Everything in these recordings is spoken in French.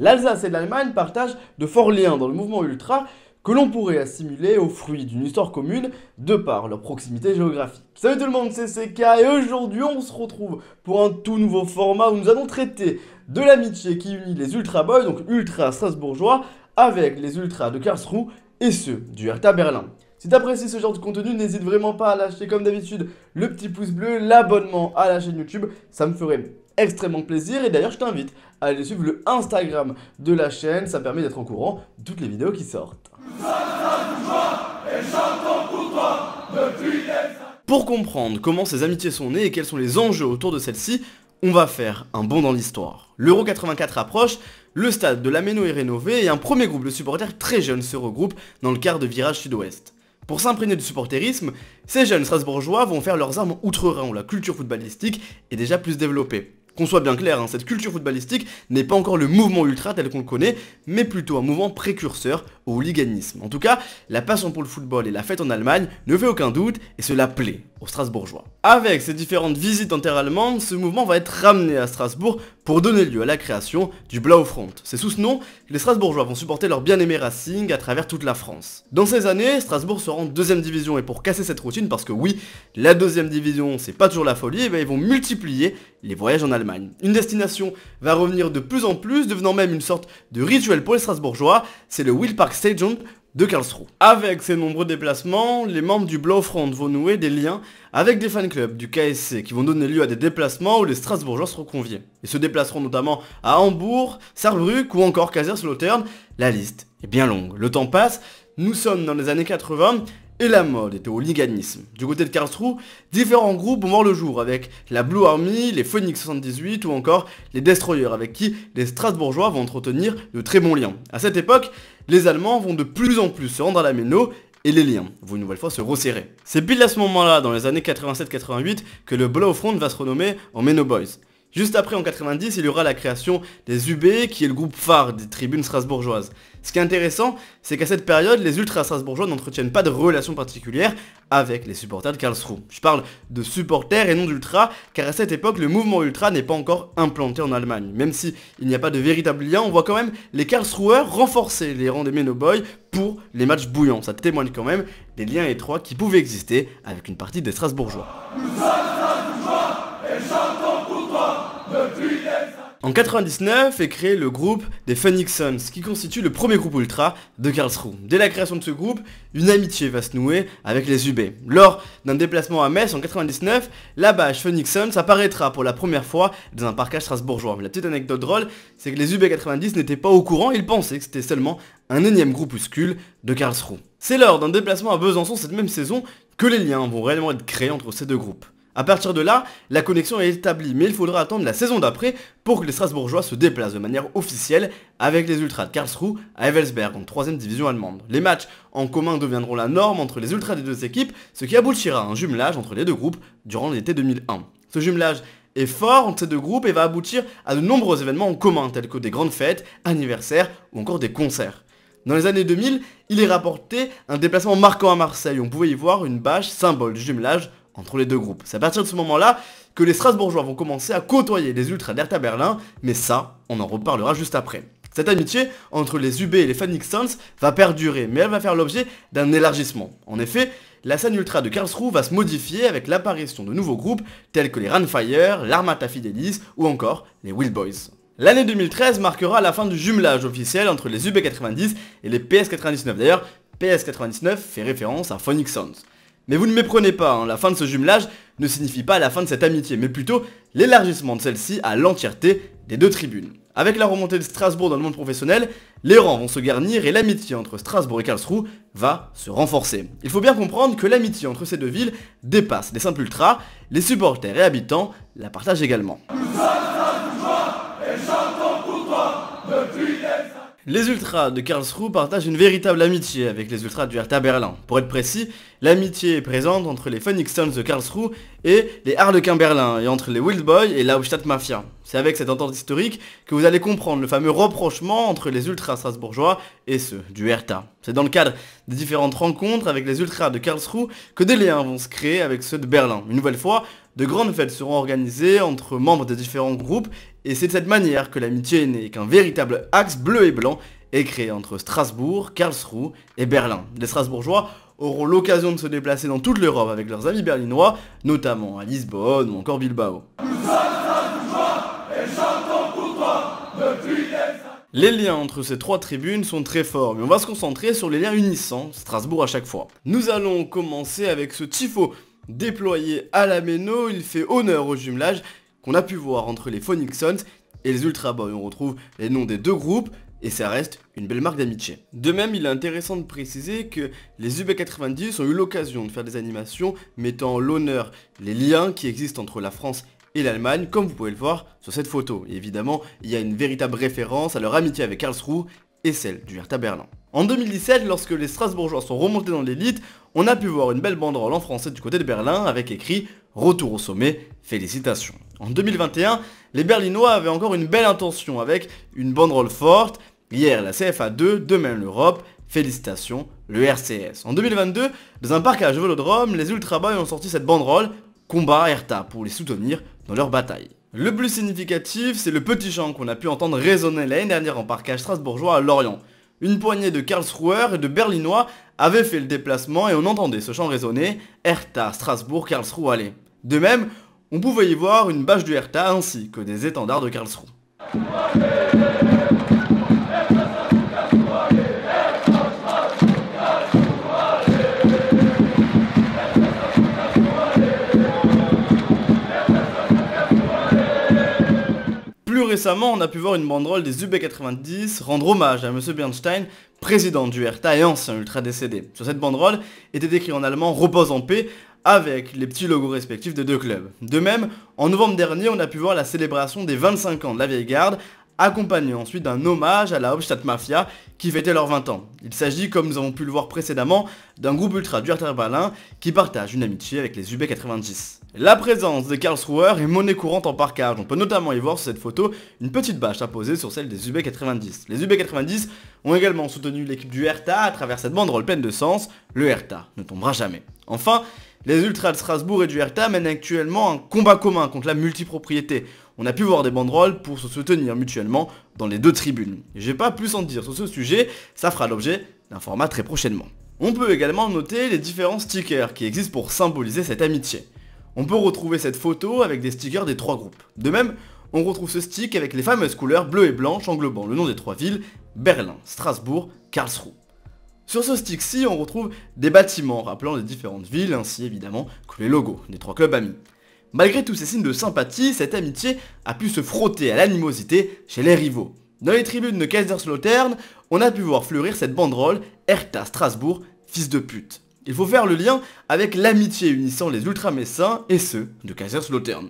L'Alsace et l'Allemagne partagent de forts liens dans le mouvement ultra que l'on pourrait assimiler au fruit d'une histoire commune de par leur proximité géographique. Salut tout le monde, c'est CK et aujourd'hui on se retrouve pour un tout nouveau format où nous allons traiter de l'amitié qui unit les Ultra Boys, donc Ultra Strasbourgeois, avec les Ultras de Karlsruhe et ceux du Hertha Berlin. Si t'apprécies ce genre de contenu, n'hésite vraiment pas à lâcher comme d'habitude le petit pouce bleu, l'abonnement à la chaîne YouTube, ça me ferait extrêmement plaisir et d'ailleurs je t'invite à aller suivre le Instagram de la chaîne, ça permet d'être en courant de toutes les vidéos qui sortent. Pour comprendre comment ces amitiés sont nées et quels sont les enjeux autour de celles-ci, on va faire un bond dans l'histoire. L'Euro 84 approche, le stade de l'Ameno est rénové et un premier groupe de supporters très jeunes se regroupe dans le quart de virage sud-ouest. Pour s'imprégner du supporterisme, ces jeunes strasbourgeois vont faire leurs armes outre-Rhin où la culture footballistique est déjà plus développée. Qu'on soit bien clair, hein, cette culture footballistique n'est pas encore le mouvement ultra tel qu'on le connaît, mais plutôt un mouvement précurseur en tout cas, la passion pour le football et la fête en Allemagne ne fait aucun doute et cela plaît aux Strasbourgeois. Avec ces différentes visites en terre allemande, ce mouvement va être ramené à Strasbourg pour donner lieu à la création du Blaufront. C'est sous ce nom que les Strasbourgeois vont supporter leur bien-aimé Racing à travers toute la France. Dans ces années, Strasbourg sera en deuxième division et pour casser cette routine, parce que oui, la deuxième division c'est pas toujours la folie, ils vont multiplier les voyages en Allemagne. Une destination va revenir de plus en plus, devenant même une sorte de rituel pour les Strasbourgeois, c'est le Willpark Jump de Karlsruhe. Avec ces nombreux déplacements, les membres du Front vont nouer des liens avec des fan clubs du KSC qui vont donner lieu à des déplacements où les Strasbourgeois seront conviés. Ils se déplaceront notamment à Hambourg, Sarrebruck ou encore Kaiserslautern. La liste est bien longue. Le temps passe, nous sommes dans les années 80 et la mode était au liganisme. Du côté de Karlsruhe, différents groupes vont voir le jour avec la Blue Army, les Phoenix 78 ou encore les Destroyers avec qui les Strasbourgeois vont entretenir de très bons liens. À cette époque, les Allemands vont de plus en plus se rendre à la méno et les liens vont une nouvelle fois se resserrer. C'est pile à ce moment-là, dans les années 87-88, que le Blow Front va se renommer en Meno Boys. Juste après, en 90, il y aura la création des UB, qui est le groupe phare des tribunes strasbourgeoises. Ce qui est intéressant, c'est qu'à cette période, les ultras strasbourgeois n'entretiennent pas de relation particulière avec les supporters de Karlsruhe. Je parle de supporters et non d'ultra car à cette époque, le mouvement ultra n'est pas encore implanté en Allemagne. Même s'il n'y a pas de véritable lien, on voit quand même les Karlsruheurs renforcer les rangs des Menoboys pour les matchs bouillants. Ça témoigne quand même des liens étroits qui pouvaient exister avec une partie des Strasbourgeois. Nous sommes Strasbourgeois et pour toi depuis en 99 est créé le groupe des Phoenix Suns, qui constitue le premier groupe ultra de Karlsruhe. Dès la création de ce groupe, une amitié va se nouer avec les UB. Lors d'un déplacement à Metz en 99, la bâche Phoenix Suns apparaîtra pour la première fois dans un parcage strasbourgeois. Mais la petite anecdote drôle, c'est que les UB 90 n'étaient pas au courant, ils pensaient que c'était seulement un énième groupuscule de Karlsruhe. C'est lors d'un déplacement à Besançon cette même saison que les liens vont réellement être créés entre ces deux groupes. A partir de là, la connexion est établie, mais il faudra attendre la saison d'après pour que les Strasbourgeois se déplacent de manière officielle avec les Ultras de Karlsruhe à Evelsberg en 3ème division allemande. Les matchs en commun deviendront la norme entre les Ultras des deux équipes, ce qui aboutira à un jumelage entre les deux groupes durant l'été 2001. Ce jumelage est fort entre ces deux groupes et va aboutir à de nombreux événements en commun tels que des grandes fêtes, anniversaires ou encore des concerts. Dans les années 2000, il est rapporté un déplacement marquant à Marseille, on pouvait y voir une bâche symbole du jumelage entre les deux groupes. C'est à partir de ce moment-là que les Strasbourgeois vont commencer à côtoyer les ultras d'Hertha Berlin, mais ça, on en reparlera juste après. Cette amitié entre les UB et les Phoenix Suns va perdurer, mais elle va faire l'objet d'un élargissement. En effet, la scène ultra de Karlsruhe va se modifier avec l'apparition de nouveaux groupes tels que les Runfire, l'Armata Fidelis ou encore les Wild Boys. L'année 2013 marquera la fin du jumelage officiel entre les UB90 et les PS99. D'ailleurs, PS99 fait référence à Phoenix Suns. Mais vous ne méprenez pas, hein. la fin de ce jumelage ne signifie pas la fin de cette amitié, mais plutôt l'élargissement de celle-ci à l'entièreté des deux tribunes. Avec la remontée de Strasbourg dans le monde professionnel, les rangs vont se garnir et l'amitié entre Strasbourg et Karlsruhe va se renforcer. Il faut bien comprendre que l'amitié entre ces deux villes dépasse les simples ultras, les supporters et habitants la partagent également. Les ultras de Karlsruhe partagent une véritable amitié avec les ultras du Hertha Berlin. Pour être précis, l'amitié est présente entre les Phoenix Suns de Karlsruhe et les Harlequins Berlin, et entre les Wild Boys et Lauchstadt Mafia. C'est avec cette entente historique que vous allez comprendre le fameux reprochement entre les ultras strasbourgeois et ceux du Hertha. C'est dans le cadre des différentes rencontres avec les ultras de Karlsruhe que des liens vont se créer avec ceux de Berlin. Une nouvelle fois, de grandes fêtes seront organisées entre membres des différents groupes et c'est de cette manière que l'amitié est née, qu'un véritable axe bleu et blanc est créé entre Strasbourg, Karlsruhe et Berlin. Les Strasbourgeois auront l'occasion de se déplacer dans toute l'Europe avec leurs amis berlinois, notamment à Lisbonne ou encore Bilbao. Les liens entre ces trois tribunes sont très forts, mais on va se concentrer sur les liens unissants, Strasbourg à chaque fois. Nous allons commencer avec ce tifo Déployé à la méno, il fait honneur au jumelage qu'on a pu voir entre les Phoenix et les Ultra Boy. On retrouve les noms des deux groupes et ça reste une belle marque d'amitié. De même, il est intéressant de préciser que les UB90 ont eu l'occasion de faire des animations mettant en l'honneur les liens qui existent entre la France et l'Allemagne, comme vous pouvez le voir sur cette photo. Et évidemment, il y a une véritable référence à leur amitié avec Karlsruhe et celle du Hertha Berlin. En 2017, lorsque les Strasbourgeois sont remontés dans l'élite, on a pu voir une belle banderole en français du côté de Berlin avec écrit Retour au sommet, félicitations. En 2021, les Berlinois avaient encore une belle intention avec une banderole forte, hier la CFA2, demain l'Europe, félicitations le RCS. En 2022, dans un parcage à Vélodrome, les ultrabas ont sorti cette banderole Combat Erta » pour les soutenir dans leur bataille. Le plus significatif, c'est le petit chant qu'on a pu entendre résonner l'année dernière en parcage strasbourgeois à Lorient. Une poignée de Karlsruher et de Berlinois avaient fait le déplacement et on entendait ce chant résonner Hertha, Strasbourg, Karlsruhe, allez. De même, on pouvait y voir une bâche du Hertha ainsi que des étendards de Karlsruhe. récemment, on a pu voir une banderole des UB90 rendre hommage à M. Bernstein, président du RTA et ancien ultra décédé. Sur cette banderole était écrit en allemand Repose en paix avec les petits logos respectifs des deux clubs. De même, en novembre dernier, on a pu voir la célébration des 25 ans de la vieille garde accompagnée ensuite d'un hommage à la Hauptstadt Mafia qui fêtait leurs 20 ans. Il s'agit, comme nous avons pu le voir précédemment, d'un groupe ultra du Hertha Berlin qui partage une amitié avec les UB90. La présence de Karlsruher est monnaie courante en parcage. On peut notamment y voir sur cette photo une petite bâche imposée sur celle des UB90. Les UB90 ont également soutenu l'équipe du Hertha à travers cette banderole pleine de sens. Le Hertha ne tombera jamais. Enfin, les ultras de Strasbourg et du Hertha mènent actuellement un combat commun contre la multipropriété. On a pu voir des banderoles pour se soutenir mutuellement dans les deux tribunes. J'ai pas plus en dire sur ce sujet, ça fera l'objet d'un format très prochainement. On peut également noter les différents stickers qui existent pour symboliser cette amitié. On peut retrouver cette photo avec des stickers des trois groupes. De même, on retrouve ce stick avec les fameuses couleurs bleu et blanche englobant le nom des trois villes, Berlin, Strasbourg, Karlsruhe. Sur ce stick-ci, on retrouve des bâtiments rappelant les différentes villes, ainsi évidemment que les logos des trois clubs amis. Malgré tous ces signes de sympathie, cette amitié a pu se frotter à l'animosité chez les rivaux. Dans les tribunes de Kaiserslautern, on a pu voir fleurir cette banderole Hertha Strasbourg, fils de pute il faut faire le lien avec l'amitié unissant les ultra-messins et ceux de Kaiserslautern.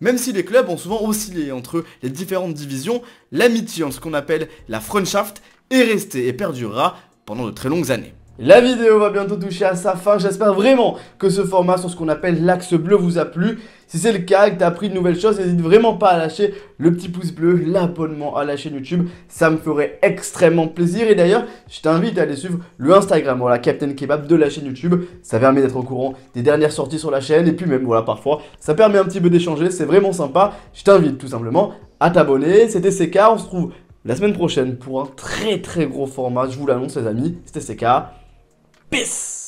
Même si les clubs ont souvent oscillé entre les différentes divisions, l'amitié en ce qu'on appelle la Freundschaft est restée et perdurera pendant de très longues années. La vidéo va bientôt toucher à sa fin. J'espère vraiment que ce format sur ce qu'on appelle l'axe bleu vous a plu. Si c'est le cas que tu as appris de nouvelles choses, n'hésite vraiment pas à lâcher le petit pouce bleu, l'abonnement à la chaîne YouTube. Ça me ferait extrêmement plaisir. Et d'ailleurs, je t'invite à aller suivre le Instagram, voilà, Captain Kebab de la chaîne YouTube. Ça permet d'être au courant des dernières sorties sur la chaîne. Et puis même, voilà, parfois, ça permet un petit peu d'échanger. C'est vraiment sympa. Je t'invite tout simplement à t'abonner. C'était CK. On se trouve la semaine prochaine pour un très très gros format. Je vous l'annonce les amis. C'était CK. Peace.